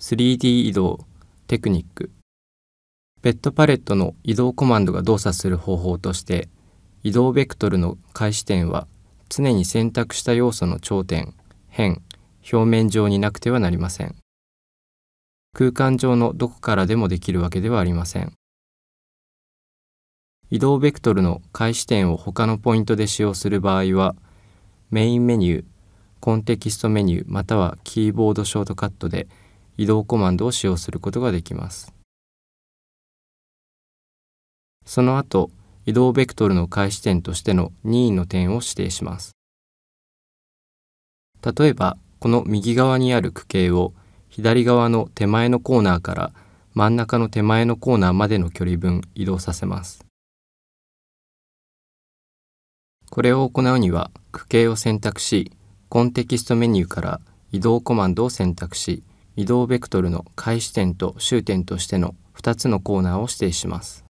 3D 移動テクニックベッドパレットの移動コマンドが動作する方法として移動ベクトルの開始点は常に選択した要素の頂点辺表面上になくてはなりません空間上のどこからでもできるわけではありません移動ベクトルの開始点を他のポイントで使用する場合はメインメニューコンテキストメニューまたはキーボードショートカットで「移動コマンドを使用することができます。その後、移動ベクトルの開始点としての任意の点を指定します。例えば、この右側にある区形を左側の手前のコーナーから真ん中の手前のコーナーまでの距離分移動させます。これを行うには、区形を選択し、コンテキストメニューから移動コマンドを選択し、移動ベクトルの開始点と終点としての2つのコーナーを指定します。